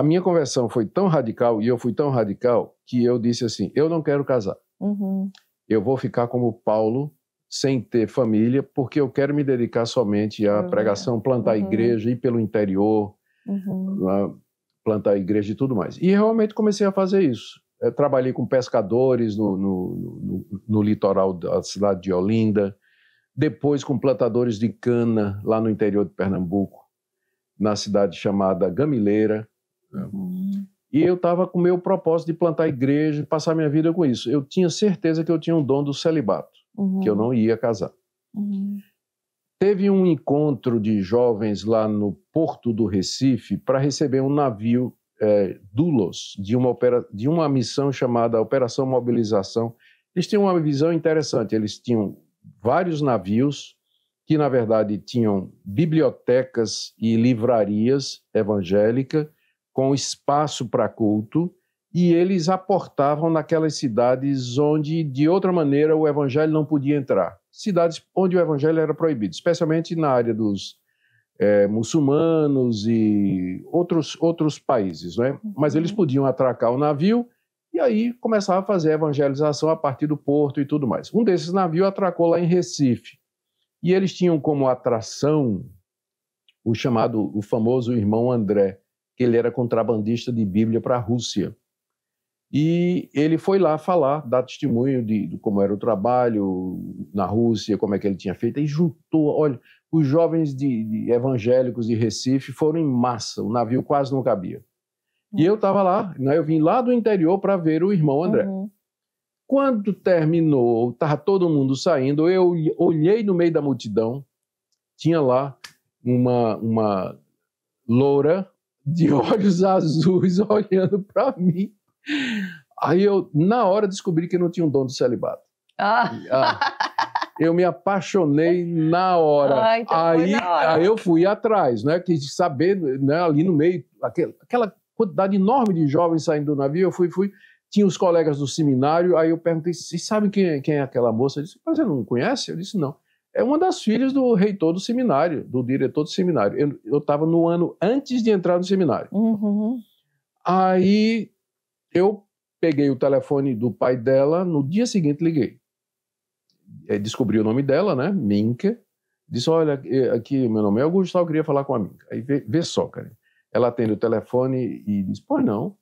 A minha conversão foi tão radical e eu fui tão radical que eu disse assim: eu não quero casar. Uhum. Eu vou ficar como Paulo, sem ter família, porque eu quero me dedicar somente à uhum. pregação, plantar uhum. igreja, ir pelo interior, uhum. lá, plantar igreja e tudo mais. E realmente comecei a fazer isso. Eu trabalhei com pescadores no, no, no, no litoral da cidade de Olinda, depois com plantadores de cana lá no interior de Pernambuco, na cidade chamada Gamileira, e eu estava com o meu propósito de plantar igreja, e passar minha vida com isso. Eu tinha certeza que eu tinha um dom do celibato, uhum. que eu uhum. não ia casar. Uhum. Teve um encontro de jovens lá no Porto do Recife para receber um navio é, Dulos, de uma, opera, de uma missão chamada Operação Mobilização. Eles tinham uma visão interessante, eles tinham vários navios que, na verdade, tinham bibliotecas e livrarias evangélicas com espaço para culto, e eles aportavam naquelas cidades onde, de outra maneira, o evangelho não podia entrar. Cidades onde o evangelho era proibido, especialmente na área dos é, muçulmanos e outros, outros países. Né? Mas eles uhum. podiam atracar o navio e aí começava a fazer a evangelização a partir do porto e tudo mais. Um desses navios atracou lá em Recife. E eles tinham como atração o chamado, o famoso irmão André, que ele era contrabandista de Bíblia para a Rússia. E ele foi lá falar, dar testemunho de, de, como era o trabalho na Rússia, como é que ele tinha feito, e juntou. Olha, os jovens de, de evangélicos de Recife foram em massa, o navio quase não cabia. E eu estava lá, né, eu vim lá do interior para ver o irmão André. Uhum. Quando terminou, estava todo mundo saindo, eu olhei no meio da multidão, tinha lá uma, uma loura, de olhos azuis olhando para mim. Aí eu, na hora, descobri que não tinha um dono do celibato. Ah. ah. eu me apaixonei na hora. Ah, então aí, na hora. aí eu fui atrás, né? Que saber, né, ali no meio, aquele, aquela quantidade enorme de jovens saindo do navio, eu fui, fui. Tinha os colegas do seminário, aí eu perguntei, vocês sabem quem, é, quem é aquela moça? Eu disse, mas você não conhece? Eu disse, não é uma das filhas do reitor do seminário, do diretor do seminário. Eu estava no ano antes de entrar no seminário. Uhum. Aí eu peguei o telefone do pai dela, no dia seguinte liguei. É, descobri o nome dela, né? Minka. Disse: Olha, é, aqui meu nome é Augusto, eu queria falar com a Minka. Aí vê, vê só, cara. Ela atende o telefone e diz: Pois não.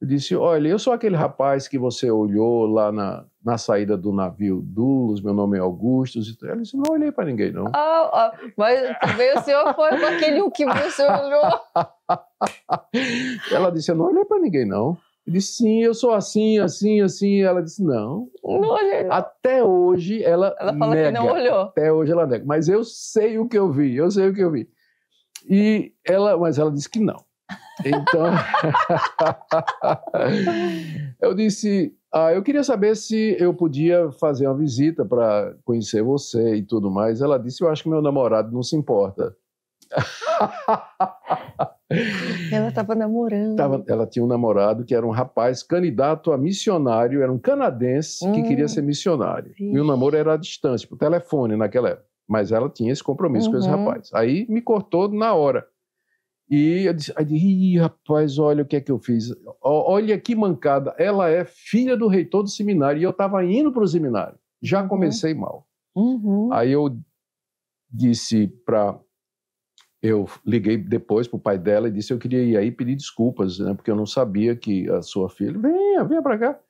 Eu disse: Olha, eu sou aquele rapaz que você olhou lá na, na saída do navio Dulos, meu nome é Augusto. Ela disse: Não olhei para ninguém, não. Ah, ah, mas também o senhor foi com aquele que você olhou. Ela disse: Eu não olhei para ninguém, não. Eu disse: Sim, eu sou assim, assim, assim. Ela disse: Não. Não olhei. Não. Até hoje ela. Ela fala nega. que não olhou. Até hoje ela nega. Mas eu sei o que eu vi, eu sei o que eu vi. E ela, mas ela disse que não. Então, eu disse, ah, eu queria saber se eu podia fazer uma visita para conhecer você e tudo mais. Ela disse, eu acho que meu namorado não se importa. Ela estava namorando. Tava, ela tinha um namorado que era um rapaz candidato a missionário, era um canadense hum, que queria ser missionário. Sim. E o namoro era à distância, por telefone naquela época. Mas ela tinha esse compromisso uhum. com esse uhum. rapaz. Aí me cortou na hora. E eu disse, Ih, rapaz, olha o que é que eu fiz. Olha que mancada. Ela é filha do reitor do seminário e eu estava indo para o seminário. Já uhum. comecei uhum. mal. Uhum. Aí eu disse para. Eu liguei depois para o pai dela e disse: Eu queria ir aí pedir desculpas, né, porque eu não sabia que a sua filha. Venha, venha para cá.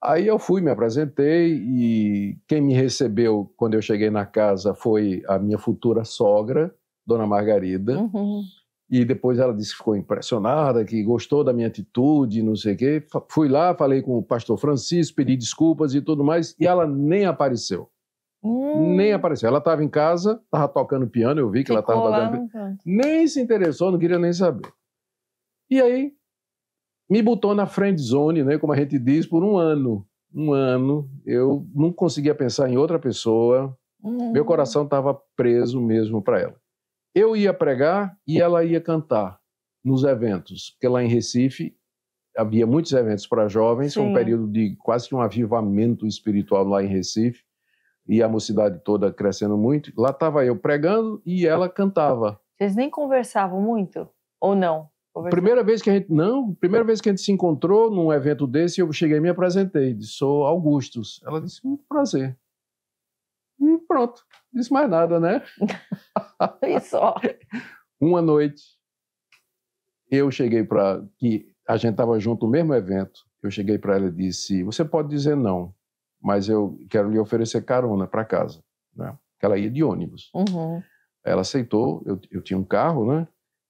Aí eu fui, me apresentei e quem me recebeu quando eu cheguei na casa foi a minha futura sogra, Dona Margarida. Uhum e depois ela disse que ficou impressionada, que gostou da minha atitude, não sei o quê. Fui lá, falei com o pastor Francisco, pedi desculpas e tudo mais, e ela nem apareceu. Hum. Nem apareceu. Ela estava em casa, estava tocando piano, eu vi que Ficou ela estava tocando piano. Nem se interessou, não queria nem saber. E aí, me botou na friend zone, né, como a gente diz, por um ano. Um ano, eu não conseguia pensar em outra pessoa, hum. meu coração estava preso mesmo para ela. Eu ia pregar e ela ia cantar nos eventos, porque lá em Recife havia muitos eventos para jovens, Sim. foi um período de quase que um avivamento espiritual lá em Recife, e a mocidade toda crescendo muito. Lá estava eu pregando e ela cantava. Vocês nem conversavam muito ou não? Primeira vez que a gente não, primeira vez que a gente se encontrou num evento desse, eu cheguei e me apresentei, disse, sou Augustus. Ela disse, muito prazer pronto, disse mais nada, né? Isso. Uma noite, eu cheguei para. que A gente estava junto no mesmo evento. Eu cheguei para ela e disse: Você pode dizer não, mas eu quero lhe oferecer carona para casa. Né? Que ela ia de ônibus. Uhum. Ela aceitou, eu, eu tinha um carro, né?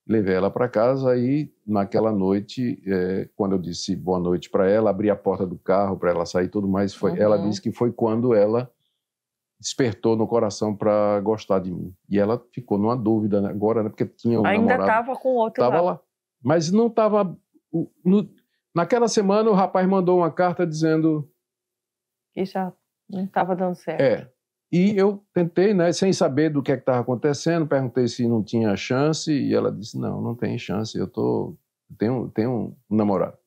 levei ela para casa e naquela noite, é, quando eu disse boa noite para ela, abri a porta do carro para ela sair, tudo mais, foi, uhum. ela disse que foi quando ela despertou no coração para gostar de mim. E ela ficou numa dúvida agora, né? porque tinha um Ainda estava com outro tava lá. lá. Mas não estava... Naquela semana, o rapaz mandou uma carta dizendo... Que já não estava dando certo. É. E eu tentei, né, sem saber do que é estava acontecendo, perguntei se não tinha chance, e ela disse, não, não tem chance, eu tô, tenho, tenho um namorado.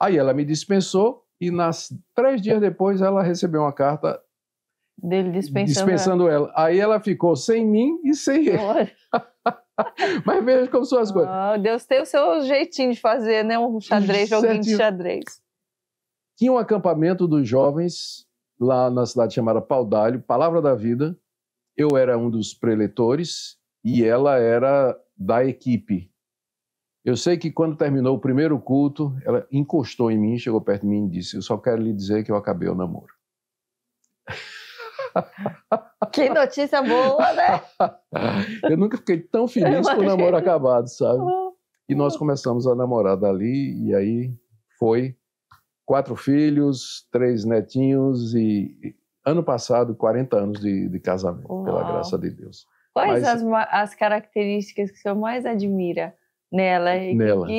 Aí ela me dispensou, e nas três dias depois ela recebeu uma carta dele dispensando, dispensando ela. ela. Aí ela ficou sem mim e sem ele. Mas veja como são as oh, coisas. Ah, Deus tem o seu jeitinho de fazer, né? Um xadrez, certo. joguinho de xadrez. Tinha um acampamento dos jovens lá na cidade chamada Paudalho, Palavra da Vida. Eu era um dos preletores e ela era da equipe. Eu sei que quando terminou o primeiro culto, ela encostou em mim, chegou perto de mim e disse: Eu só quero lhe dizer que eu acabei o namoro que notícia boa, né? Eu nunca fiquei tão feliz com o namoro acabado, sabe? Ah. E nós começamos a namorar dali, e aí foi quatro filhos, três netinhos, e ano passado, 40 anos de, de casamento, Uau. pela graça de Deus. Quais Mas, as, as características que o senhor mais admira nela e,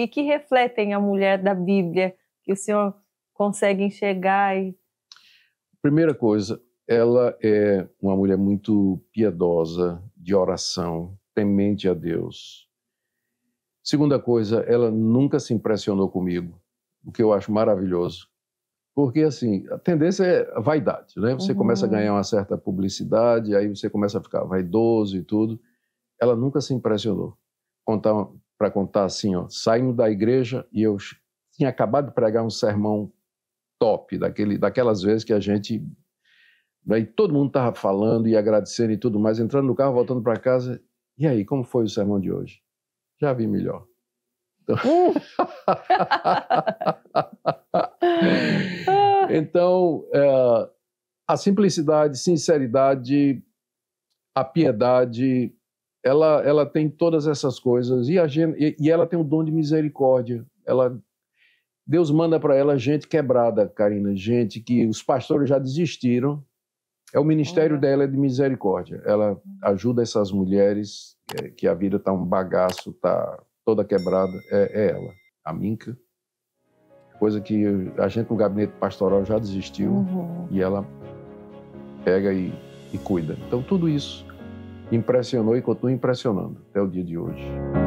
e que refletem a mulher da Bíblia, que o senhor consegue enxergar? E... Primeira coisa, ela é uma mulher muito piedosa, de oração, temente a Deus. Segunda coisa, ela nunca se impressionou comigo, o que eu acho maravilhoso. Porque, assim, a tendência é a vaidade, né? Você uhum. começa a uhum. ganhar uma certa publicidade, aí você começa a ficar vaidoso e tudo. Ela nunca se impressionou. Contar, para contar assim, ó, saímos da igreja e eu tinha acabado de pregar um sermão top, daquele, daquelas vezes que a gente Daí todo mundo estava falando e agradecendo e tudo mais, entrando no carro, voltando para casa. E aí, como foi o sermão de hoje? Já vi melhor. Então, uh! então é, a simplicidade, sinceridade, a piedade, ela, ela tem todas essas coisas e, a, e, e ela tem o dom de misericórdia. Ela, Deus manda para ela gente quebrada, Karina, gente que os pastores já desistiram é o ministério dela é de misericórdia. Ela ajuda essas mulheres é, que a vida está um bagaço, está toda quebrada. É, é, ela, a Minca. Coisa que a gente no gabinete pastoral já desistiu uhum. e ela pega e, e cuida. Então tudo isso impressionou e continua impressionando até o dia de hoje.